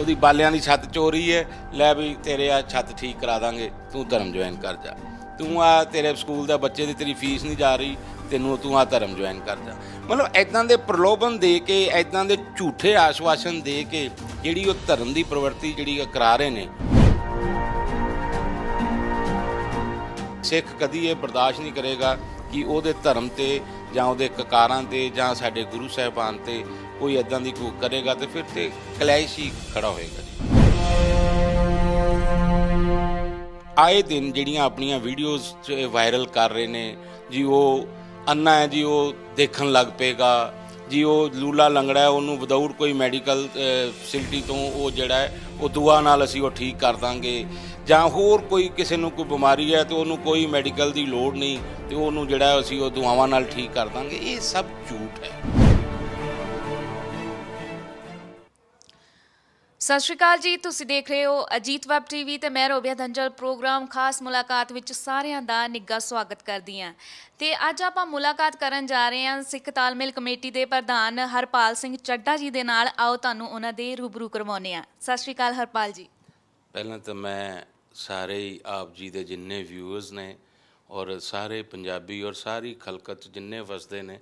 ਉਹਦੀ ਬਾਲਿਆਂ ਦੀ ਛੱਤ ਚੋਰੀ ਹੈ ਲੈ ਵੀ ਤੇਰੇ ਆ ਛੱਤ ਠੀਕ ਕਰਾ ਦਾਂਗੇ ਤੂੰ ਧਰਮ ਜੁਆਇਨ ਕਰ ਜਾ ਤੂੰ ਆ ਤੇਰੇ ਸਕੂਲ ਦਾ ਬੱਚੇ ਦੀ ਤੇਰੀ ਫੀਸ ਨਹੀਂ ਜਾ ਰਹੀ ਤੈਨੂੰ ਤੂੰ ਆ ਧਰਮ ਜੁਆਇਨ ਕਰ ਜਾ ਮਤਲਬ ਐਦਾਂ ਦੇ ਪ੍ਰਲੋਭਨ ਦੇ ਕੇ ਐਦਾਂ ਦੇ ਝੂਠੇ ਆਸ਼ਵਾਸਨ ਦੇ ਕੇ ਜਿਹੜੀ ਉਹ ਧਰਮ ਦੀ ਪ੍ਰਵਰਤੀ ਜਿਹੜੀ ਕਰਾ ਰਹੇ ਨੇ ਸਿੱਖ ਕਦੀ ਇਹ ਬਰਦਾਸ਼ਤ ਨਹੀਂ ਕਰੇਗਾ ਕਿ ਉਹਦੇ ਧਰਮ ਤੇ ਜਾਂ ਉਹਦੇ ਕਕਾਰਾਂ ਤੇ ਜਾਂ ਸਾਡੇ ਗੁਰੂ ਸਾਹਿਬਾਨ ਤੇ ਕੋਈ ਇਦਾਂ ਦੀ ਕੋ ਕਰੇਗਾ ਤੇ ਫਿਰ ਤੇ ਕਲੈਸ਼ ਹੀ ਖੜਾ ਹੋਏਗਾ ਜੀ ਆਏ ਦਿਨ ਜਿਹੜੀਆਂ ਆਪਣੀਆਂ ਵੀਡੀਓਜ਼ ਵਾਇਰਲ ਕਰ ਰਹੇ ਨੇ ਜੀ ਉਹ ਅੰਨਾ ਹੈ ਜੀ ਉਹ ਦੇਖਣ ਲੱਗ ਪਏਗਾ ਜੀ ਉਹ ਲੂਲਾ ਲੰਗੜਾ ਹੈ ਉਹਨੂੰ ਵਿਦਾਊਟ ਕੋਈ ਮੈਡੀਕਲ ਫੈਸਿਲਿਟੀ ਤੋਂ ਉਹ ਜਿਹੜਾ ਉਹ ਦੁਆ ਨਾਲ ਅਸੀਂ ਉਹ ਠੀਕ ਕਰ ਦਾਂਗੇ ਜਾਂ ਹੋਰ ਕੋਈ ਕਿਸੇ ਨੂੰ ਕੋਈ ਬਿਮਾਰੀ ਹੈ ਤੇ ਉਹਨੂੰ ਕੋਈ ਮੈਡੀਕਲ ਦੀ ਲੋੜ ਨਹੀਂ ਤੇ ਉਹਨੂੰ ਜਿਹੜਾ ਅਸੀਂ ਉਹ ਦੁਆਵਾਂ ਨਾਲ ਠੀਕ ਕਰ ਦਾਂਗੇ ਇਹ ਸਭ ਝੂਠ ਹੈ ਸਤਿ ਸ਼੍ਰੀ ਅਕਾਲ ਜੀ ਤੁਸੀਂ ਦੇਖ ਰਹੇ ਹੋ ਅਜੀਤ ਵੈਬ ਟੀਵੀ ਤੇ ਮੈਂ ਰੋਬਿਆ ਧੰਜਲ ਪ੍ਰੋਗਰਾਮ ਖਾਸ ਮੁਲਾਕਾਤ ਵਿੱਚ ਸਾਰਿਆਂ ਦਾ ਨਿੱਘਾ ਸਵਾਗਤ ਕਰਦੀ ਹਾਂ ਤੇ ਅੱਜ ਆਪਾਂ ਮੁਲਾਕਾਤ ਕਰਨ ਜਾ ਰਹੇ ਹਾਂ ਸਿੱਖ ਤਾਲਮੇਲ ਕਮੇਟੀ ਦੇ ਪ੍ਰਧਾਨ ਹਰਪਾਲ ਸਿੰਘ ਚੱਡਾ ਜੀ ਦੇ ਨਾਲ ਆਓ ਤੁਹਾਨੂੰ ਉਹਨਾਂ ਦੇ ਰੂਬਰੂ ਕਰਵਾਉਨੇ ਆ ਸਤਿ ਸ਼੍ਰੀ ਅਕਾਲ ਹਰਪਾਲ ਜੀ ਪਹਿਲਾਂ ਤਾਂ ਮੈਂ ਸਾਰੇ ਆਪ ਜੀ ਦੇ ਜਿੰਨੇ ਵਿਊਅਰਸ ਨੇ ਔਰ ਸਾਰੇ ਪੰਜਾਬੀ ਔਰ ਸਾਰੀ ਖਲਕਤ ਜਿੰਨੇ ਵਸਦੇ ਨੇ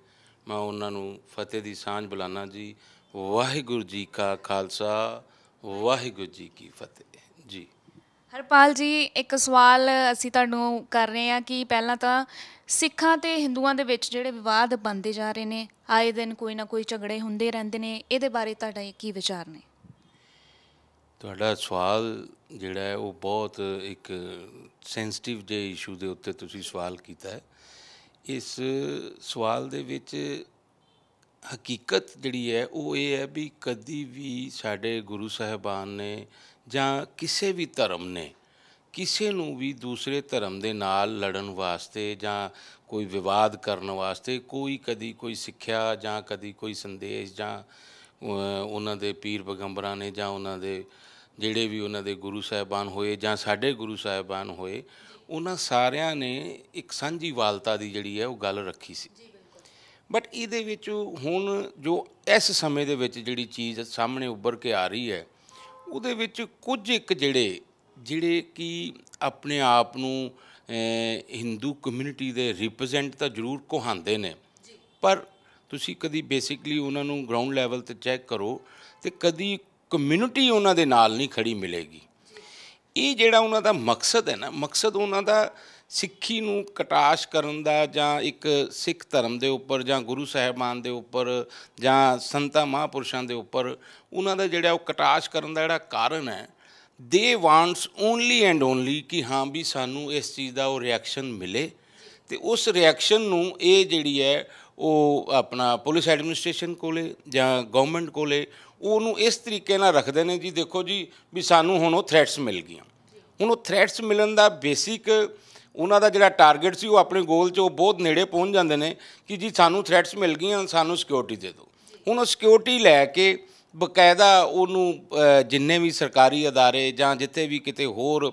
ਮੈਂ ਉਹਨਾਂ ਨੂੰ ਫਤਿਹ ਦੀ ਸਾਂਝ ਬੁਲਾਣਾ ਜੀ ਵਾਹਿਗੁਰੂ ਜੀ ਕਾ ਖਾਲਸਾ ਵਾਹਿਗੁਰੂ ਜੀ ਕੀ ਫਤਿਹ ਜੀ ਹਰਪਾਲ ਜੀ ਇੱਕ ਸਵਾਲ ਅਸੀਂ ਤੁਹਾਨੂੰ ਕਰ ਰਹੇ ਹਾਂ ਕਿ ਪਹਿਲਾਂ ਤਾਂ ਸਿੱਖਾਂ ਤੇ ਹਿੰਦੂਆਂ ਦੇ ਵਿੱਚ ਜਿਹੜੇ ਵਿਵਾਦ ਬੰਦੇ ਜਾ ਰਹੇ ਨੇ ਆਏ ਦਿਨ ਕੋਈ ਨਾ ਕੋਈ ਝਗੜੇ ਹੁੰਦੇ ਰਹਿੰਦੇ ਨੇ ਇਹਦੇ ਬਾਰੇ ਤੁਹਾਡਾ ਕੀ ਵਿਚਾਰ ਨੇ ਤੁਹਾਡਾ ਸਵਾਲ ਜਿਹੜਾ ਹੈ ਉਹ ਬਹੁਤ ਇੱਕ ਸੈਂਸਿਟਿਵ ਜੇ ਇਸ਼ੂ ਦੇ ਉੱਤੇ ਤੁਸੀਂ ਸਵਾਲ ਕੀਤਾ ਹੈ ਇਸ ਸਵਾਲ ਦੇ ਵਿੱਚ ਹਕੀਕਤ ਜਿਹੜੀ ਹੈ ਉਹ ਇਹ ਹੈ ਵੀ ਕਦੀ ਵੀ ਸਾਡੇ ਗੁਰੂ ਸਾਹਿਬਾਨ ਨੇ ਜਾਂ ਕਿਸੇ ਵੀ ਧਰਮ ਨੇ ਕਿਸੇ ਨੂੰ ਵੀ ਦੂਸਰੇ ਧਰਮ ਦੇ ਨਾਲ ਲੜਨ ਵਾਸਤੇ ਜਾਂ ਕੋਈ ਵਿਵਾਦ ਕਰਨ ਵਾਸਤੇ ਕੋਈ ਕਦੀ ਕੋਈ ਸਿੱਖਿਆ ਜਾਂ ਕਦੀ ਕੋਈ ਸੰਦੇਸ਼ ਜਾਂ ਉਹਨਾਂ ਦੇ ਪੀਰ ਪਗੰਬਰਾਂ ਨੇ ਜਾਂ ਉਹਨਾਂ ਦੇ ਜਿਹੜੇ ਵੀ ਉਹਨਾਂ ਦੇ ਗੁਰੂ ਸਾਹਿਬਾਨ ਹੋਏ ਜਾਂ ਸਾਡੇ ਗੁਰੂ ਸਾਹਿਬਾਨ ਹੋਏ ਉਹਨਾਂ ਸਾਰਿਆਂ ਨੇ ਇੱਕ ਸਾਂਝੀ ਵਾਲਤਾ ਦੀ ਜਿਹੜੀ ਹੈ ਉਹ ਗੱਲ ਰੱਖੀ ਸੀ ਬਟ ਇਹਦੇ ਵਿੱਚ ਹੁਣ ਜੋ ਇਸ ਸਮੇਂ ਦੇ ਵਿੱਚ ਜਿਹੜੀ ਚੀਜ਼ ਸਾਹਮਣੇ ਉੱਭਰ ਕੇ ਆ ਰਹੀ ਹੈ ਉਹਦੇ ਵਿੱਚ ਕੁਝ ਇੱਕ ਜਿਹੜੇ ਜਿਹੜੇ ਕਿ ਆਪਣੇ ਆਪ ਨੂੰ ਹਿੰਦੂ ਕਮਿਊਨਿਟੀ ਦੇ ਰਿਪਰੈਜ਼ੈਂਟ ਤਾਂ ਜ਼ਰੂਰ ਕੋਹਾਂਦੇ ਨੇ ਪਰ ਤੁਸੀਂ ਕਦੀ ਬੇਸਿਕਲੀ ਉਹਨਾਂ ਨੂੰ ਗਰਾਊਂਡ ਲੈਵਲ ਤੇ ਚੈੱਕ ਕਰੋ ਤੇ ਕਦੀ ਕਮਿਊਨਿਟੀ ਉਹਨਾਂ ਦੇ ਨਾਲ ਨਹੀਂ ਖੜੀ ਮਿਲੇਗੀ ਇਹ ਜਿਹੜਾ ਉਹਨਾਂ ਦਾ ਮਕਸਦ ਹੈ ਨਾ ਮਕਸਦ ਉਹਨਾਂ ਦਾ ਸਿੱਖੀ ਨੂੰ ਕਟਾਸ਼ ਕਰਨ ਦਾ ਜਾਂ ਇੱਕ ਸਿੱਖ ਧਰਮ ਦੇ ਉੱਪਰ ਜਾਂ ਗੁਰੂ ਸਾਹਿਬਾਨ ਦੇ ਉੱਪਰ ਜਾਂ ਸੰਤਾ ਮਹਾਪੁਰਸ਼ਾਂ ਦੇ ਉੱਪਰ ਉਹਨਾਂ ਦਾ ਜਿਹੜਾ ਉਹ ਕਟਾਸ਼ ਕਰਨ ਦਾ ਜਿਹੜਾ ਕਾਰਨ ਹੈ ਦੇ ਵਾਂਟਸ ਓਨਲੀ ਐਂਡ ਓਨਲੀ ਕਿ ਹਾਂ ਵੀ ਸਾਨੂੰ ਇਸ ਚੀਜ਼ ਦਾ ਉਹ ਰਿਐਕਸ਼ਨ ਮਿਲੇ ਤੇ ਉਸ ਰਿਐਕਸ਼ਨ ਨੂੰ ਇਹ ਜਿਹੜੀ ਹੈ ਉਹ ਆਪਣਾ ਪੁਲਿਸ ਐਡਮਿਨਿਸਟ੍ਰੇਸ਼ਨ ਕੋਲੇ ਜਾਂ ਗਵਰਨਮੈਂਟ ਕੋਲੇ ਉਹਨੂੰ ਇਸ ਤਰੀਕੇ ਨਾਲ ਰੱਖਦੇ ਨੇ ਜੀ ਦੇਖੋ ਜੀ ਵੀ ਸਾਨੂੰ ਹੁਣ ਉਹ ਥ੍ਰੈਟਸ ਮਿਲ ਗਈਆਂ ਹੁਣ ਉਹ ਥ੍ਰੈਟਸ ਮਿਲਣ ਦਾ ਬੇਸਿਕ ਉਹਨਾਂ ਦਾ ਜਿਹੜਾ ਟਾਰਗੇਟ ਸੀ ਉਹ ਆਪਣੇ ਗੋਲ 'ਚ ਉਹ ਬਹੁਤ ਨੇੜੇ ਪਹੁੰਚ ਜਾਂਦੇ ਨੇ ਕਿ ਜੀ ਸਾਨੂੰ ਥ੍ਰੈਟਸ ਮਿਲ ਗਈਆਂ ਸਾਨੂੰ ਸਿਕਿਉਰਿਟੀ ਦੇ ਦਿਓ ਹੁਣ ਉਹ ਸਿਕਿਉਰਿਟੀ ਲੈ ਕੇ ਬਕਾਇਦਾ ਉਹਨੂੰ ਜਿੰਨੇ ਵੀ ਸਰਕਾਰੀ ਅਦਾਰੇ ਜਾਂ ਜਿੱਥੇ ਵੀ ਕਿਤੇ ਹੋਰ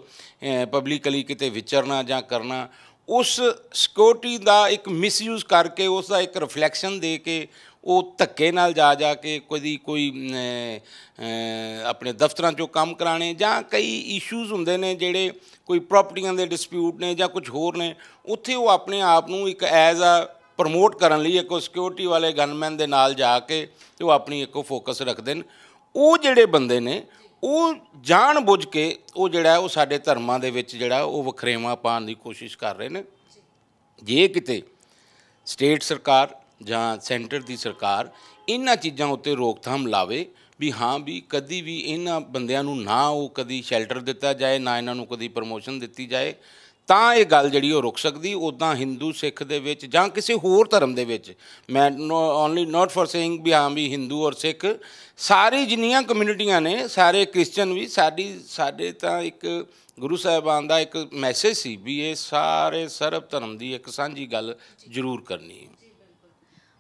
ਪਬਲਿਕਲੀ ਕਿਤੇ ਵਿਚਰਨਾ ਜਾਂ ਕਰਨਾ ਉਸ ਸਿਕਿਉਰਿਟੀ ਦਾ ਇੱਕ ਮਿਸਯੂਜ਼ ਕਰਕੇ ਉਸ ਦਾ ਇੱਕ ਰਿਫਲੈਕਸ਼ਨ ਦੇ ਕੇ ਉਹ ਧੱਕੇ ਨਾਲ ਜਾ ਜਾ ਕੇ ਕੋਈ ਕੋਈ ਆਪਣੇ ਦਫ਼ਤਰਾਂ 'ਚੋਂ ਕੰਮ ਕਰਾਣੇ ਜਾਂ ਕਈ ਇਸ਼ੂਜ਼ ਹੁੰਦੇ ਨੇ ਜਿਹੜੇ ਕੋਈ ਪ੍ਰਾਪਰਟੀਆਂ ਦੇ ਡਿਸਪਿਊਟ ਨੇ ਜਾਂ ਕੁਝ ਹੋਰ ਨੇ ਉੱਥੇ ਉਹ ਆਪਣੇ ਆਪ ਨੂੰ ਇੱਕ ਐਜ਼ ਆ ਪ੍ਰਮੋਟ ਕਰਨ ਲਈ ਇੱਕ ਸਿਕਿਉਰਿਟੀ ਵਾਲੇ ਗਨਮੈਨ ਦੇ ਨਾਲ ਜਾ ਕੇ ਤੇ ਉਹ ਆਪਣੀ ਇੱਕੋ ਫੋਕਸ ਰੱਖਦੇ ਨੇ ਉਹ ਜਿਹੜੇ ਬੰਦੇ ਨੇ ਉਹ ਜਾਣ ਬੁੱਝ ਕੇ ਉਹ ਜਿਹੜਾ ਉਹ ਸਾਡੇ ਧਰਮਾਂ ਦੇ ਵਿੱਚ ਜਿਹੜਾ ਉਹ ਵਖਰੇਵਾ ਪਾਉਣ ਦੀ ਕੋਸ਼ਿਸ਼ ਕਰ ਰਹੇ ਨੇ ਜੇ ਕਿਤੇ ਸਟੇਟ ਸਰਕਾਰ ਜਾਂ ਸੈਂਟਰ ਦੀ ਸਰਕਾਰ ਇਹਨਾਂ ਚੀਜ਼ਾਂ ਉੱਤੇ ਰੋਕਥਾਮ ਲਾਵੇ ਵੀ ਹਾਂ ਵੀ ਕਦੀ ਵੀ ਇਹਨਾਂ ਬੰਦਿਆਂ ਨੂੰ ਨਾ ਉਹ ਕਦੀ ਸ਼ੈਲਟਰ ਦਿੱਤਾ ਜਾਏ ਨਾ ਇਹਨਾਂ ਨੂੰ ਕਦੀ ਪ੍ਰਮੋਸ਼ਨ ਦਿੱਤੀ ਜਾਏ ਤਾਂ ਇਹ ਗੱਲ ਜਿਹੜੀ ਉਹ ਰੁਕ ਸਕਦੀ ਉਦਾਂ ਹਿੰਦੂ ਸਿੱਖ ਦੇ ਵਿੱਚ ਜਾਂ ਕਿਸੇ ਹੋਰ ਧਰਮ ਦੇ ਵਿੱਚ ਮੈਂ ਓਨਲੀ ਨਾਟ ਫॉर ਸੇਇੰਗ ਵੀ ਹਾਂ ਵੀ ਹਿੰਦੂ ਔਰ ਸਿੱਖ ਸਾਰੀ ਜਿੰਨੀਆਂ ਕਮਿਊਨਿਟੀਆਂ ਨੇ ਸਾਰੇ ਕ੍ਰਿਸਚੀਅਨ ਵੀ ਸਾਡੀ ਸਾਡੇ ਤਾਂ ਇੱਕ ਗੁਰੂ ਸਾਹਿਬਾਨ ਦਾ ਇੱਕ ਮੈਸੇਜ ਸੀ ਵੀ ਇਹ ਸਾਰੇ ਸਰਬ ਧਰਮ ਦੀ ਇੱਕ ਸਾਂਝੀ ਗੱਲ ਜ਼ਰੂਰ ਕਰਨੀ ਹੈ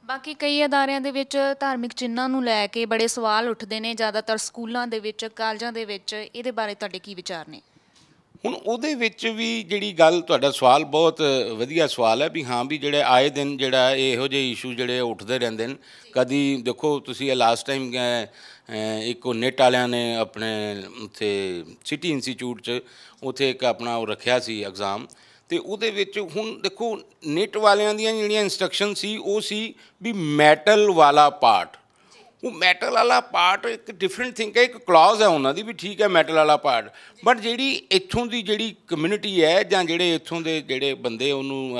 ਬਾਕੀ ਕਈ ਅਦਾਰਿਆਂ ਦੇ ਵਿੱਚ ਧਾਰਮਿਕ ਚਿੰਨ੍ਹਾਂ ਨੂੰ ਲੈ ਕੇ ਬੜੇ ਸਵਾਲ ਉੱਠਦੇ ਨੇ ਜ਼ਿਆਦਾਤਰ ਸਕੂਲਾਂ ਦੇ ਵਿੱਚ ਕਾਲਜਾਂ ਦੇ ਵਿੱਚ ਇਹਦੇ ਬਾਰੇ ਤੁਹਾਡੇ ਕੀ ਵਿਚਾਰ ਨੇ ਹੁਣ ਉਹਦੇ ਵਿੱਚ ਵੀ ਜਿਹੜੀ ਗੱਲ ਤੁਹਾਡਾ ਸਵਾਲ ਬਹੁਤ ਵਧੀਆ ਸਵਾਲ ਹੈ ਵੀ ਹਾਂ ਵੀ ਜਿਹੜੇ ਆਏ ਦਿਨ ਜਿਹੜਾ ਇਹੋ ਜਿਹੇ ਇਸ਼ੂ ਜਿਹੜੇ ਉੱਠਦੇ ਰਹਿੰਦੇ ਨੇ ਕਦੀ ਦੇਖੋ ਤੁਸੀਂ ਇਹ ਲਾਸਟ ਟਾਈਮ ਇੱਕ ਨੈਟ ਵਾਲਿਆਂ ਨੇ ਆਪਣੇ ਉੱਥੇ ਸਿਟੀ ਇੰਸਟੀਚਿਊਟ 'ਚ ਉੱਥੇ ਇੱਕ ਆਪਣਾ ਉਹ ਰੱਖਿਆ ਸੀ ਐਗਜ਼ਾਮ ਤੇ ਉਹਦੇ ਵਿੱਚ ਹੁਣ ਦੇਖੋ ਨਿਟ ਵਾਲਿਆਂ ਦੀਆਂ ਜਿਹੜੀਆਂ ਇਨਸਟਰਕਸ਼ਨ ਸੀ ਉਹ ਸੀ ਵੀ ਮੈਟਲ ਵਾਲਾ ਪਾਰਟ ਉਹ ਮੈਟਲ ਵਾਲਾ ਪਾਰਟ ਇੱਕ ਡਿਫਰੈਂਟ ਥਿੰਗ ਹੈ ਇੱਕ ਕਲੌਜ਼ ਹੈ ਉਹਨਾਂ ਦੀ ਵੀ ਠੀਕ ਹੈ ਮੈਟਲ ਵਾਲਾ ਪਾਰਟ ਬਟ ਜਿਹੜੀ ਇੱਥੋਂ ਦੀ ਜਿਹੜੀ ਕਮਿਊਨਿਟੀ ਹੈ ਜਾਂ ਜਿਹੜੇ ਇੱਥੋਂ ਦੇ ਜਿਹੜੇ ਬੰਦੇ ਉਹਨੂੰ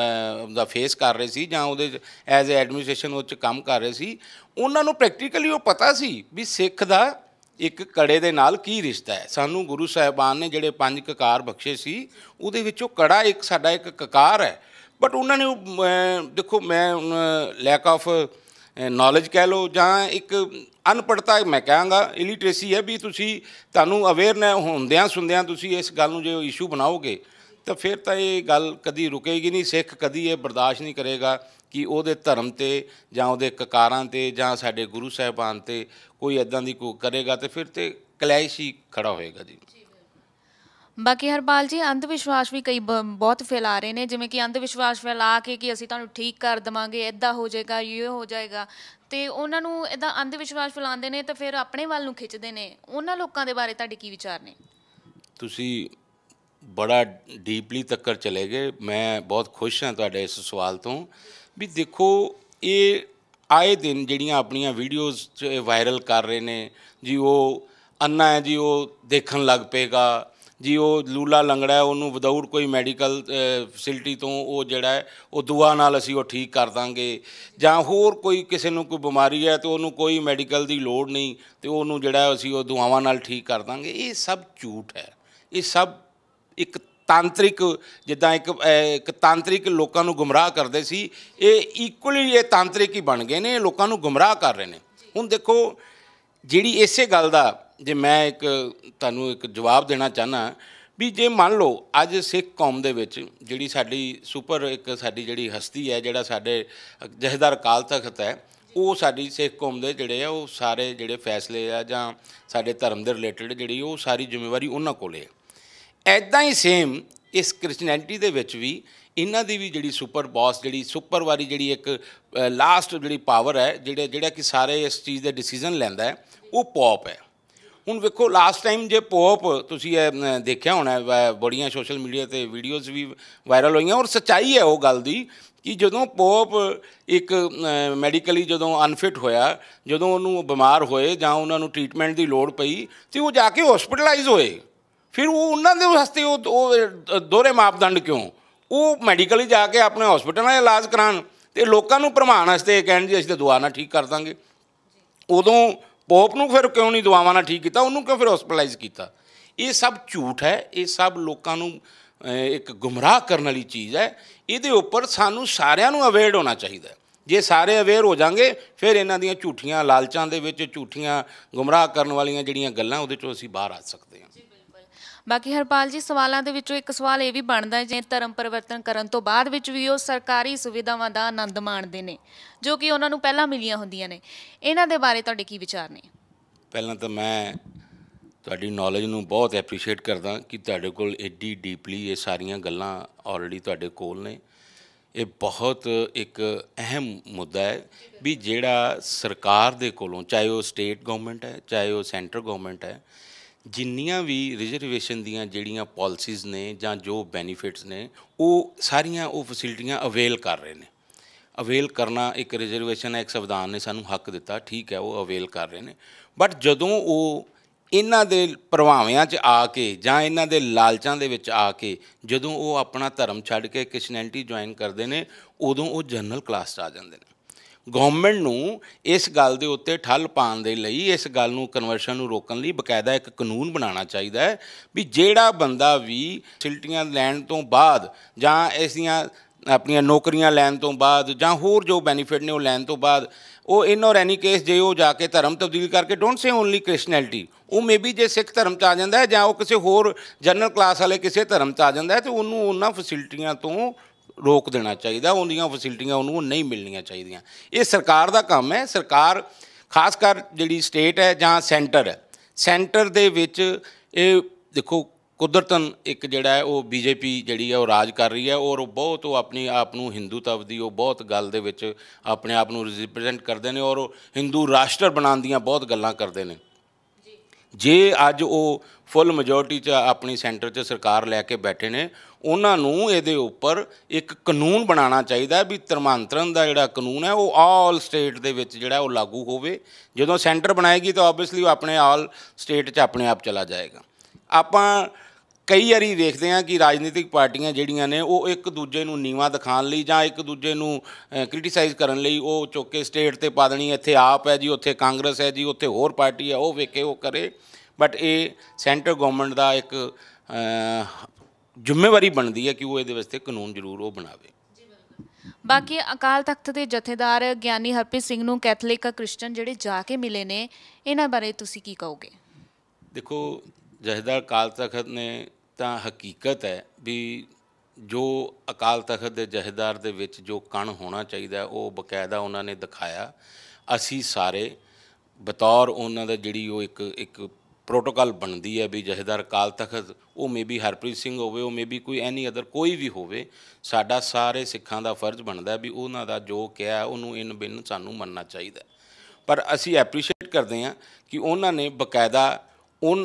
ਦਾ ਫੇਸ ਕਰ ਰਹੇ ਸੀ ਜਾਂ ਉਹਦੇ ਐਜ਼ ਐ ਐਡਮਿਨਿਸਟ੍ਰੇਸ਼ਨ ਉਹ ਚ ਕੰਮ ਕਰ ਰਹੇ ਸੀ ਉਹਨਾਂ ਨੂੰ ਪ੍ਰੈਕਟੀਕਲੀ ਉਹ ਪਤਾ ਸੀ ਵੀ ਸਿੱਖ ਦਾ ਇੱਕ ਕੜੇ ਦੇ ਨਾਲ ਕੀ ਰਿਸ਼ਤਾ ਹੈ ਸਾਨੂੰ ਗੁਰੂ ਸਾਹਿਬਾਨ ਨੇ ਜਿਹੜੇ ਪੰਜ ਕਕਾਰ ਬਖਸ਼ੇ ਸੀ ਉਹਦੇ ਵਿੱਚੋਂ ਕੜਾ ਇੱਕ ਸਾਡਾ ਇੱਕ ਕਕਾਰ ਹੈ ਬਟ ਉਹਨਾਂ ਨੇ ਦੇਖੋ ਮੈਂ ਲੈਕ ਆਫ ਨੌਲੇਜ ਕਹਿ ਲਓ ਜਾਂ ਇੱਕ ਅਨਪੜਤਾ ਮੈਂ ਕਹਾਂਗਾ ਇਲਿਟਰੇਸੀ ਹੈ ਵੀ ਤੁਸੀਂ ਤੁਹਾਨੂੰ ਅਵੇਅਰ ਨਾ ਹੁੰਦਿਆਂ ਸੁਣਦਿਆਂ ਤੁਸੀਂ ਇਸ ਗੱਲ ਨੂੰ ਜੇ ਇਸ਼ੂ ਬਣਾਓਗੇ ਤਾਂ ਫਿਰ ਤਾਂ ਇਹ ਗੱਲ ਕਦੀ ਰੁਕੇਗੀ ਨਹੀਂ ਸਿੱਖ ਕਦੀ ਇਹ ਬਰਦਾਸ਼ਤ ਨਹੀਂ ਕਰੇਗਾ ਕਿ ਉਹਦੇ ਧਰਮ ਤੇ ਜਾਂ ਉਹਦੇ ਕਕਾਰਾਂ ਤੇ ਜਾਂ ਸਾਡੇ ਗੁਰੂ ਸਾਹਿਬਾਨ ਤੇ ਕੋਈ ਇਦਾਂ ਦੀ ਕੋਈ ਕਰੇਗਾ ਤੇ ਫਿਰ ਤੇ ਕਲੈਸ਼ ਹੀ ਖੜਾ ਹੋਏਗਾ ਜੀ ਬਾਕੀ ਹਰਪਾਲ ਜੀ ਅੰਧ ਵਿਸ਼ਵਾਸ ਵੀ ਕਈ ਬਹੁਤ ਫੈਲਾ ਰਹੇ ਨੇ ਜਿਵੇਂ ਕਿ ਅੰਧ ਵਿਸ਼ਵਾਸ ਫੈਲਾ ਕੇ ਕਿ ਅਸੀਂ ਤੁਹਾਨੂੰ ਠੀਕ ਕਰ ਦਵਾਂਗੇ ਐਦਾਂ ਹੋ ਜਾਏਗਾ ਇਹ ਹੋ ਜਾਏਗਾ ਤੇ ਉਹਨਾਂ ਨੂੰ ਇਦਾਂ ਅੰਧ ਵਿਸ਼ਵਾਸ ਫੈਲਾਉਂਦੇ ਨੇ ਤਾਂ ਫਿਰ ਆਪਣੇ ਵੱਲ ਨੂੰ ਖਿੱਚਦੇ ਨੇ ਉਹਨਾਂ ਲੋਕਾਂ ਦੇ ਬਾਰੇ ਤੁਹਾਡੇ ਕੀ ਵਿਚਾਰ ਨੇ ਤੁਸੀਂ ਬੜਾ ਡੀਪਲੀ ਤੱਕਰ ਚਲੇ ਗਏ ਮੈਂ ਬਹੁਤ ਖੁਸ਼ ਹਾਂ ਤੁਹਾਡੇ ਇਸ ਸਵਾਲ ਤੋਂ ਵੀ ਦੇਖੋ ਇਹ ਆਏ ਦਿਨ ਜਿਹੜੀਆਂ ਆਪਣੀਆਂ ਵੀਡੀਓਜ਼ ਵਾਇਰਲ ਕਰ ਰਹੇ ਨੇ ਜੀ ਉਹ ਅੰਨਾ ਹੈ ਜੀ ਉਹ ਦੇਖਣ ਲੱਗ ਪਏਗਾ ਜੀ ਉਹ ਲੂਲਾ ਲੰਗੜਾ ਉਹਨੂੰ ਵਿਦਾਊਟ ਕੋਈ ਮੈਡੀਕਲ ਫੈਸਿਲਿਟੀ ਤੋਂ ਉਹ ਜਿਹੜਾ ਉਹ ਦੁਆ ਨਾਲ ਅਸੀਂ ਉਹ ਠੀਕ ਕਰ ਦਾਂਗੇ ਜਾਂ ਹੋਰ ਕੋਈ ਕਿਸੇ ਨੂੰ ਕੋਈ ਬਿਮਾਰੀ ਹੈ ਤੇ ਉਹਨੂੰ ਕੋਈ ਮੈਡੀਕਲ ਦੀ ਲੋੜ ਨਹੀਂ ਤੇ ਉਹਨੂੰ ਜਿਹੜਾ ਅਸੀਂ ਉਹ ਦੁਆਵਾਂ ਨਾਲ ਠੀਕ ਕਰ ਦਾਂਗੇ ਇਹ ਸਭ ਝੂਠ ਹੈ ਇਹ ਸਭ ਇੱਕ ਤਾਂਤਰਿਕ ਜਿੱਦਾਂ ਇੱਕ ਇੱਕ ਤਾਂਤਰਿਕ ਲੋਕਾਂ ਨੂੰ ਗੁੰਮਰਾਹ ਕਰਦੇ ਸੀ ਇਹ ਇਕੁਅਲੀ ਇਹ ਤਾਂਤਰਿਕ ਹੀ ਬਣ ਗਏ ਨੇ ਲੋਕਾਂ ਨੂੰ ਗੁੰਮਰਾਹ ਕਰ ਰਹੇ ਨੇ ਹੁਣ ਦੇਖੋ ਜਿਹੜੀ ਇਸੇ ਗੱਲ ਦਾ ਜੇ ਮੈਂ ਇੱਕ ਤੁਹਾਨੂੰ ਇੱਕ ਜਵਾਬ ਦੇਣਾ ਚਾਹਨਾ ਵੀ ਜੇ ਮੰਨ ਲਓ ਅੱਜ ਸਿੱਖ ਕੌਮ ਦੇ ਵਿੱਚ ਜਿਹੜੀ ਸਾਡੀ ਸੁਪਰ ਇੱਕ ਸਾਡੀ ਜਿਹੜੀ ਹਸਤੀ ਹੈ ਜਿਹੜਾ ਸਾਡੇ ਜਹਦਰ ਕਾਲ ਤਖਤ ਹੈ ਉਹ ਸਾਡੀ ਸਿੱਖ ਕੌਮ ਦੇ ਜਿਹੜੇ ਆ ਉਹ ਸਾਰੇ ਜਿਹੜੇ ਫੈਸਲੇ ਆ ਜਾਂ ਸਾਡੇ ਧਰਮ ਦੇ ਰਿਲੇਟਡ ਜਿਹੜੀ ਉਹ ਸਾਰੀ ਜ਼ਿੰਮੇਵਾਰੀ ਉਹਨਾਂ ਕੋਲੇ ਹੈ ਐਦਾਂ ਹੀ ਸੇਮ ਇਸ ਕ੍ਰਿਸਚੀਅਨਿਟੀ ਦੇ ਵਿੱਚ ਵੀ ਇਹਨਾਂ ਦੀ ਵੀ ਜਿਹੜੀ ਸੁਪਰ ਬੌਸ ਜਿਹੜੀ ਸੁਪਰ ਵਾਰੀ ਜਿਹੜੀ ਇੱਕ ਲਾਸਟ ਜਿਹੜੀ ਪਾਵਰ ਹੈ ਜਿਹੜੇ ਜਿਹੜਾ ਕਿ ਸਾਰੇ ਇਸ ਚੀਜ਼ ਦੇ ਡਿਸੀਜਨ ਲੈਂਦਾ ਹੈ ਉਹ ਪੌਪ ਹੈ ਹੁਣ ਵੇਖੋ ਲਾਸਟ ਟਾਈਮ ਜੇ ਪੌਪ ਤੁਸੀਂ ਇਹ ਦੇਖਿਆ ਹੋਣਾ ਬੜੀਆਂ ਸੋਸ਼ਲ ਮੀਡੀਆ ਤੇ ਵੀਡੀਓਜ਼ ਵੀ ਵਾਇਰਲ ਹੋਈਆਂ ਔਰ ਸਚਾਈ ਹੈ ਉਹ ਗੱਲ ਦੀ ਕਿ ਜਦੋਂ ਪੌਪ ਇੱਕ ਮੈਡੀਕਲੀ ਜਦੋਂ ਅਨਫਿਟ ਹੋਇਆ ਜਦੋਂ ਉਹਨੂੰ ਬਿਮਾਰ ਹੋਏ ਜਾਂ ਉਹਨਾਂ ਨੂੰ ਟ੍ਰੀਟਮੈਂਟ ਦੀ ਲੋੜ ਪਈ ਤੇ ਉਹ ਜਾ ਕੇ ਹਸਪੀਟਲਾਈਜ਼ ਹੋਏ ਫਿਰ ਉਹ ਉਹਨਾਂ ਦੇ ਵਾਸਤੇ ਉਹ ਉਹ ਮਾਪਦੰਡ ਕਿਉਂ ਉਹ ਮੈਡੀਕਲੀ ਜਾ ਕੇ ਆਪਣੇ ਹਸਪੀਟਲਾਂ 'ਚ ਇਲਾਜ ਕਰਾਣ ਤੇ ਲੋਕਾਂ ਨੂੰ ਪ੍ਰਮਾਣ ਵਾਸਤੇ ਕਹਿਣ ਜੀ ਅਸੀਂ ਤਾਂ ਦੁਆ ਨਾਲ ਠੀਕ ਕਰ ਦਾਂਗੇ ਉਦੋਂ ਪੋਪ ਨੂੰ ਫਿਰ ਕਿਉਂ ਨਹੀਂ ਦੁਆਵਾਂ ਨਾਲ ਠੀਕ ਕੀਤਾ ਉਹਨੂੰ ਕਿਉਂ ਫਿਰ ਹਸਪੀਟਲਾਈਜ਼ ਕੀਤਾ ਇਹ ਸਭ ਝੂਠ ਹੈ ਇਹ ਸਭ ਲੋਕਾਂ ਨੂੰ ਇੱਕ ਗੁੰਮਰਾਹ ਕਰਨ ਵਾਲੀ ਚੀਜ਼ ਹੈ ਇਹਦੇ ਉੱਪਰ ਸਾਨੂੰ ਸਾਰਿਆਂ ਨੂੰ ਅਵੇਅਰ ਹੋਣਾ ਚਾਹੀਦਾ ਹੈ ਜੇ ਸਾਰੇ ਅਵੇਅਰ ਹੋ ਜਾਗੇ ਫਿਰ ਇਹਨਾਂ ਦੀਆਂ ਝੂਠੀਆਂ ਲਾਲਚਾਂ ਦੇ ਵਿੱਚ ਝੂਠੀਆਂ ਗੁੰਮਰਾਹ ਕਰਨ ਵਾਲੀਆਂ ਜਿਹੜੀਆਂ ਗੱਲਾਂ ਉਹਦੇ ਚੋਂ ਅਸੀਂ ਬਾਹਰ ਆ ਸਕਦੇ ਹਾਂ ਬਾਕੀ ਹਰਪਾਲ ਜੀ ਸਵਾਲਾਂ ਦੇ ਵਿੱਚੋਂ ਇੱਕ ਸਵਾਲ ਇਹ ਵੀ ਬਣਦਾ ਹੈ ਜੇ ਧਰਮ ਪਰਿਵਰਤਨ ਕਰਨ ਤੋਂ ਬਾਅਦ ਵਿੱਚ ਵੀ ਉਹ ਸਰਕਾਰੀ ਸੁਵਿਧਾਵਾਂ ਦਾ ਆਨੰਦ ਮਾਣਦੇ ਨੇ ਜੋ ਕਿ ਉਹਨਾਂ ਨੂੰ ਪਹਿਲਾਂ ਮਿਲੀਆਂ ਹੁੰਦੀਆਂ ਨੇ ਇਹਨਾਂ ਦੇ ਬਾਰੇ ਤੁਹਾਡੇ ਕੀ ਵਿਚਾਰ ਨੇ ਪਹਿਲਾਂ ਤਾਂ ਮੈਂ ਤੁਹਾਡੀ ਨੌਲੇਜ ਨੂੰ ਬਹੁਤ ਐਪਰੀਸ਼ੀਏਟ ਕਰਦਾ ਕਿ ਤੁਹਾਡੇ ਕੋਲ ਐਡੀ ਡੀਪਲੀ ਇਹ ਸਾਰੀਆਂ ਗੱਲਾਂ ਆਲਰੇਡੀ ਤੁਹਾਡੇ ਕੋਲ ਨੇ ਇਹ ਬਹੁਤ ਇੱਕ ਅਹਿਮ ਮੁੱਦਾ ਹੈ ਵੀ ਜਿਹੜਾ ਸਰਕਾਰ ਦੇ ਕੋਲੋਂ ਚਾਹੇ ਉਹ ਸਟੇਟ ਗਵਰਨਮੈਂਟ ਹੈ ਚਾਹੇ ਉਹ ਸੈਂਟਰ ਗਵਰਨਮੈਂਟ ਹੈ ਜਿੰਨੀਆਂ ਵੀ ਰਿਜ਼ਰਵੇਸ਼ਨ ਦੀਆਂ ਜਿਹੜੀਆਂ ਪਾਲਿਸੀਜ਼ ਨੇ ਜਾਂ ਜੋ ਬੈਨੀਫਿਟਸ ਨੇ ਉਹ ਸਾਰੀਆਂ ਉਹ ਫੈਸਿਲਿਟੀਆਂ ਅਵੇਲ ਕਰ ਰਹੇ ਨੇ ਅਵੇਲ ਕਰਨਾ ਇੱਕ ਰਿਜ਼ਰਵੇਸ਼ਨ ਹੈ ਇੱਕ ਸੰਵਿਧਾਨ ਨੇ ਸਾਨੂੰ ਹੱਕ ਦਿੱਤਾ ਠੀਕ ਹੈ ਉਹ ਅਵੇਲ ਕਰ ਰਹੇ ਨੇ ਬਟ ਜਦੋਂ ਉਹ ਇਹਨਾਂ ਦੇ ਪ੍ਰਭਾਵਿਆਂ 'ਚ ਆ ਕੇ ਜਾਂ ਇਹਨਾਂ ਦੇ ਲਾਲਚਾਂ ਦੇ ਵਿੱਚ ਆ ਕੇ ਜਦੋਂ ਉਹ ਆਪਣਾ ਧਰਮ ਛੱਡ ਕੇ ਕ੍ਰਿਸਚੀਅਨਿਟੀ ਜੁਆਇਨ ਕਰਦੇ ਨੇ ਉਦੋਂ ਉਹ ਜਨਰਲ ਕਲਾਸ 'ਚ ਆ ਜਾਂਦੇ ਨੇ ਗਵਰਨਮੈਂਟ ਨੂੰ ਇਸ ਗੱਲ ਦੇ ਉੱਤੇ ਠੱਲ ਪਾਉਣ ਦੇ ਲਈ ਇਸ ਗੱਲ ਨੂੰ ਕਨਵਰਸ਼ਨ ਨੂੰ ਰੋਕਣ ਲਈ ਬਕਾਇਦਾ ਇੱਕ ਕਾਨੂੰਨ ਬਣਾਉਣਾ ਚਾਹੀਦਾ ਹੈ ਵੀ ਜਿਹੜਾ ਬੰਦਾ ਵੀ ਸਿਲਟੀਆਂ ਲੈਣ ਤੋਂ ਬਾਅਦ ਜਾਂ ਇਸ ਦੀਆਂ ਆਪਣੀਆਂ ਨੌਕਰੀਆਂ ਲੈਣ ਤੋਂ ਬਾਅਦ ਜਾਂ ਹੋਰ ਜੋ ਬੈਨੀਫਿਟ ਨੇ ਉਹ ਲੈਣ ਤੋਂ ਬਾਅਦ ਉਹ ਇਨ অর ਐਨੀ ਕੇਸ ਜੇ ਉਹ ਜਾ ਕੇ ਧਰਮ ਤਬਦੀਲ ਕਰਕੇ ਡੋਨਟ ਸੇ ਓਨਲੀ ਕ੍ਰਿਸਚਨੈਲਿਟੀ ਉਹ ਮੇਬੀ ਜੇ ਸਿੱਖ ਧਰਮ ਚ ਆ ਜਾਂਦਾ ਹੈ ਜਾਂ ਉਹ ਕਿਸੇ ਹੋਰ ਜਨਰਲ ਕਲਾਸ ਵਾਲੇ ਕਿਸੇ ਧਰਮ ਚ ਆ ਜਾਂਦਾ ਹੈ ਤੇ ਉਹਨੂੰ ਉਹਨਾਂ ਫੈਸਿਲਿਟੀਆਂ ਤੋਂ ਰੋਕ ਦੇਣਾ ਚਾਹੀਦਾ ਉਹਦੀਆਂ ਫੈਸਿਲਿਟੀਆਂ ਉਹਨੂੰ ਨਹੀਂ ਮਿਲਣੀਆਂ ਚਾਹੀਦੀਆਂ ਇਹ ਸਰਕਾਰ ਦਾ ਕੰਮ ਹੈ ਸਰਕਾਰ ਖਾਸ ਕਰ ਜਿਹੜੀ ਸਟੇਟ ਹੈ ਜਾਂ ਸੈਂਟਰ ਹੈ ਸੈਂਟਰ ਦੇ ਵਿੱਚ ਇਹ ਦੇਖੋ ਕੁਦਰਤਨ ਇੱਕ ਜਿਹੜਾ ਉਹ ਬੀਜੇਪੀ ਜਿਹੜੀ ਹੈ ਉਹ ਰਾਜ ਕਰ ਰਹੀ ਹੈ ਔਰ ਉਹ ਬਹੁਤ ਉਹ ਆਪਣੀ ਆਪ ਨੂੰ ਹਿੰਦੂਤਵ ਦੀ ਉਹ ਬਹੁਤ ਗੱਲ ਦੇ ਵਿੱਚ ਆਪਣੇ ਆਪ ਨੂੰ ਰਿਪਰੈਜ਼ੈਂਟ ਕਰਦੇ ਨੇ ਔਰ ਉਹ ਹਿੰਦੂ ਰਾਸ਼ਟਰ ਬਣਾਉਣ ਦੀਆਂ ਬਹੁਤ ਗੱਲਾਂ ਕਰਦੇ ਨੇ ਜੇ ਅੱਜ ਉਹ ਫੁੱਲ ਮੈਜੋਰਟੀ 'ਚ ਆਪਣੀ ਸੈਂਟਰ 'ਚ ਸਰਕਾਰ ਲੈ ਕੇ ਬੈਠੇ ਨੇ ਉਹਨਾਂ ਨੂੰ ਇਹਦੇ ਉੱਪਰ ਇੱਕ ਕਾਨੂੰਨ ਬਣਾਉਣਾ ਚਾਹੀਦਾ ਵੀ ਧਰਮਾਂਤਰਨ ਦਾ ਜਿਹੜਾ ਕਾਨੂੰਨ ਹੈ ਉਹ ਆਲ ਸਟੇਟ ਦੇ ਵਿੱਚ ਜਿਹੜਾ ਉਹ ਲਾਗੂ ਹੋਵੇ ਜਦੋਂ ਸੈਂਟਰ ਬਣਾਏਗੀ ਤਾਂ ਆਬਵੀਅਸਲੀ ਉਹ ਆਪਣੇ ਆਲ ਸਟੇਟ 'ਚ ਆਪਣੇ ਆਪ ਚਲਾ ਜਾਏਗਾ ਆਪਾਂ ਕਈ ਵਾਰੀ ਦੇਖਦੇ ਆ ਕਿ ਰਾਜਨੀਤਿਕ ਪਾਰਟੀਆਂ ਜਿਹੜੀਆਂ ਨੇ ਉਹ ਇੱਕ ਦੂਜੇ ਨੂੰ ਨੀਵਾ ਦਿਖਾਉਣ ਲਈ ਜਾਂ ਇੱਕ ਦੂਜੇ ਨੂੰ ਕ੍ਰਿਟਿਸਾਈਜ਼ ਕਰਨ ਲਈ ਉਹ ਚੁੱਕੇ ਸਟੇਟ ਤੇ ਪਾ ਦੇਣੀ ਇੱਥੇ ਆਪ ਹੈ ਜੀ ਉੱਥੇ ਕਾਂਗਰਸ ਹੈ ਜੀ ਉੱਥੇ ਹੋਰ ਪਾਰਟੀ ਹੈ ਉਹ ਵੇਖੇ ਉਹ ਕਰੇ ਬਟ ਇਹ ਸੈਂਟਰ ਗਵਰਨਮੈਂਟ ਦਾ ਇੱਕ ਜ਼ਿੰਮੇਵਾਰੀ ਬਣਦੀ ਹੈ ਕਿ ਉਹ ਇਹਦੇ ਵਾਸਤੇ ਕਾਨੂੰਨ ਜ਼ਰੂਰ ਉਹ ਬਣਾਵੇ ਬਾਕੀ ਅਕਾਲ ਤਖਤ ਦੇ ਜਥੇਦਾਰ ਗਿਆਨੀ ਹਰਪ੍ਰੀਤ ਸਿੰਘ ਨੂੰ ਕੈਥੋਲਿਕ ਕ੍ਰਿਸਚਨ ਜਿਹੜੇ ਜਾ ਕੇ ਮਿਲੇ ਨੇ ਇਹਨਾਂ ਬਾਰੇ ਤੁਸੀਂ ਕੀ ਕਹੋਗੇ ਦੇਖੋ ਜਥੇਦਾਰ ਅਕਾਲ ਤਖਤ ਨੇ ਤਾਂ ਹਕੀਕਤ ਹੈ ਵੀ ਜੋ ਅਕਾਲ ਤਖਤ ਦੇ ਜਹੇਦਾਰ ਦੇ ਵਿੱਚ ਜੋ ਕਣ ਹੋਣਾ ਚਾਹੀਦਾ ਉਹ ਬਕਾਇਦਾ ਉਹਨਾਂ ਨੇ ਦਿਖਾਇਆ ਅਸੀਂ ਸਾਰੇ ਬਤੌਰ ਉਹਨਾਂ ਦਾ ਜਿਹੜੀ ਉਹ ਇੱਕ ਇੱਕ ਪ੍ਰੋਟੋਕਾਲ ਬਣਦੀ ਹੈ ਵੀ ਜਹੇਦਾਰ ਕਾਲ ਤਖਤ ਉਹ ਮੇਬੀ ਹਰਪ੍ਰੀਤ ਸਿੰਘ ਹੋਵੇ ਉਹ ਮੇਬੀ ਕੋਈ ਐਨੀ ਅਦਰ ਕੋਈ ਵੀ ਹੋਵੇ ਸਾਡਾ ਸਾਰੇ ਸਿੱਖਾਂ ਦਾ ਫਰਜ਼ ਬਣਦਾ ਵੀ ਉਹਨਾਂ ਦਾ ਜੋ ਕਿਹਾ ਉਹਨੂੰ ਇਨ ਬਿਨ ਸਾਨੂੰ ਮੰਨਣਾ ਚਾਹੀਦਾ ਪਰ ਅਸੀਂ ਐਪਰੀਸ਼ੀਏਟ ਕਰਦੇ ਹਾਂ ਕਿ ਉਹਨਾਂ ਨੇ ਬਕਾਇਦਾ ਉਹ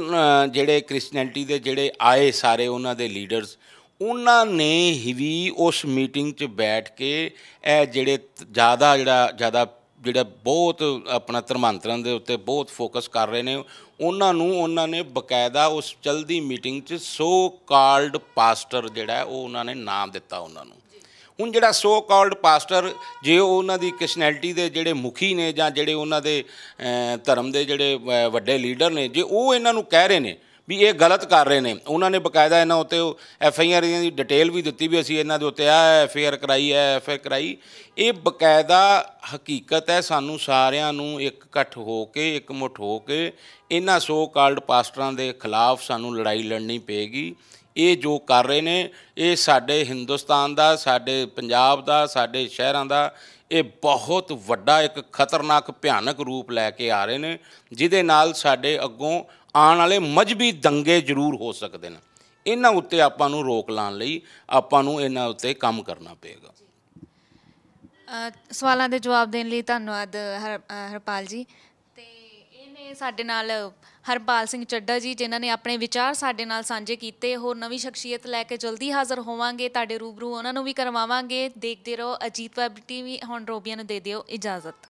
ਜਿਹੜੇ ਕ੍ਰਿਸਚੀਅਨਿਟੀ ਦੇ ਜਿਹੜੇ ਆਏ ਸਾਰੇ ਉਹਨਾਂ ਦੇ ਲੀਡਰਸ ਉਹਨਾਂ ਨੇ ਹੀ ਉਸ ਮੀਟਿੰਗ 'ਚ ਬੈਠ ਕੇ ਇਹ ਜਿਹੜੇ ਜ਼ਿਆਦਾ ਜਿਹੜਾ ਜ਼ਿਆਦਾ ਜਿਹੜਾ ਬਹੁਤ ਆਪਣਾ ਧਰਮਾਂਤਰਨ ਦੇ ਉੱਤੇ ਬਹੁਤ ਫੋਕਸ ਕਰ ਰਹੇ ਨੇ ਉਹਨਾਂ ਨੂੰ ਉਹਨਾਂ ਨੇ ਬਕਾਇਦਾ ਉਸ ਚਲਦੀ ਮੀਟਿੰਗ 'ਚ ਸੋ ਕਾਲਡ ਪਾਸਟਰ ਜਿਹੜਾ ਉਹ ਉਹਨਾਂ ਨੇ ਨਾਮ ਦਿੱਤਾ ਉਹਨਾਂ ਨੂੰ ਹੁਣ ਜਿਹੜਾ ਸੋ ਕਾਲਡ ਪਾਸਟਰ ਜੇ ਉਹ ਉਹਨਾਂ ਦੀ ਕ੍ਰਿਸਨੈਲਿਟੀ ਦੇ ਜਿਹੜੇ ਮੁਖੀ ਨੇ ਜਾਂ ਜਿਹੜੇ ਉਹਨਾਂ ਦੇ ਧਰਮ ਦੇ ਜਿਹੜੇ ਵੱਡੇ ਲੀਡਰ ਨੇ ਜੇ ਉਹ ਇਹਨਾਂ ਨੂੰ ਕਹਿ ਰਹੇ ਨੇ ਵੀ ਇਹ ਗਲਤ ਕਰ ਰਹੇ ਨੇ ਉਹਨਾਂ ਨੇ ਬਕਾਇਦਾ ਇਹਨਾਂ ਉੱਤੇ ਐਫ ਆਈ ਆਰ ਦੀ ਡਿਟੇਲ ਵੀ ਦਿੱਤੀ ਵੀ ਅਸੀਂ ਇਹਨਾਂ ਦੇ ਉੱਤੇ ਆ ਐਫ ਆਈ ਆਰ ਕਰਾਈ ਹੈ ਐਫ ਆਈ ਕਰਾਈ ਇਹ ਬਕਾਇਦਾ ਹਕੀਕਤ ਹੈ ਸਾਨੂੰ ਸਾਰਿਆਂ ਨੂੰ ਇੱਕ ਇਕੱਠ ਹੋ ਕੇ ਇੱਕ ਮੁੱਠ ਹੋ ਕੇ ਇਹਨਾਂ ਸੋ ਕਾਲਡ ਪਾਸਟਰਾਂ ਦੇ ਖਿਲਾਫ ਸਾਨੂੰ ਲੜਾਈ ਲੜਨੀ ਪਏਗੀ ਇਹ ਜੋ ਕਰ ਰਹੇ ਨੇ ਇਹ ਸਾਡੇ ਹਿੰਦੁਸਤਾਨ ਦਾ ਸਾਡੇ ਪੰਜਾਬ ਦਾ ਸਾਡੇ ਸ਼ਹਿਰਾਂ ਦਾ ਇਹ ਬਹੁਤ ਵੱਡਾ ਇੱਕ ਖਤਰਨਾਕ ਭਿਆਨਕ ਰੂਪ ਲੈ ਕੇ ਆ ਰਹੇ ਨੇ ਜਿਹਦੇ ਨਾਲ ਸਾਡੇ ਅੱਗੋਂ ਆਉਣ ਵਾਲੇ ਮਜਬੀ ਦੰਗੇ ਜ਼ਰੂਰ ਹੋ ਸਕਦੇ ਨੇ ਇਹਨਾਂ ਉੱਤੇ ਆਪਾਂ ਨੂੰ ਰੋਕ ਲਾਣ ਲਈ ਆਪਾਂ ਨੂੰ ਇਹਨਾਂ ਉੱਤੇ ਕੰਮ ਕਰਨਾ ਪਏਗਾ ਸਵਾਲਾਂ ਦੇ ਜਵਾਬ ਦੇਣ ਲਈ ਧੰਨਵਾਦ ਹਰਪਾਲ ਜੀ ਤੇ ਇਹਨੇ ਸਾਡੇ ਨਾਲ ਹਰਪਾਲ ਸਿੰਘ ਚੱਡਾ ਜੀ ਜਿਨ੍ਹਾਂ ਨੇ ਆਪਣੇ ਵਿਚਾਰ ਸਾਡੇ ਨਾਲ ਸਾਂਝੇ ਕੀਤੇ ਹੋਰ ਨਵੀਂ ਸ਼ਖਸੀਅਤ ਲੈ ਕੇ ਜਲਦੀ ਹਾਜ਼ਰ ਹੋਵਾਂਗੇ ਤੁਹਾਡੇ ਰੂਬਰੂ ਉਹਨਾਂ ਨੂੰ ਵੀ ਕਰਵਾਵਾਂਗੇ ਦੇਖਦੇ ਰਹੋ ਅਜੀਤ ਵੈਬ ਟੀਵੀ ਹੁਣ ਰੋਬੀਆਂ ਨੂੰ ਦੇ ਦਿਓ ਇਜਾਜ਼ਤ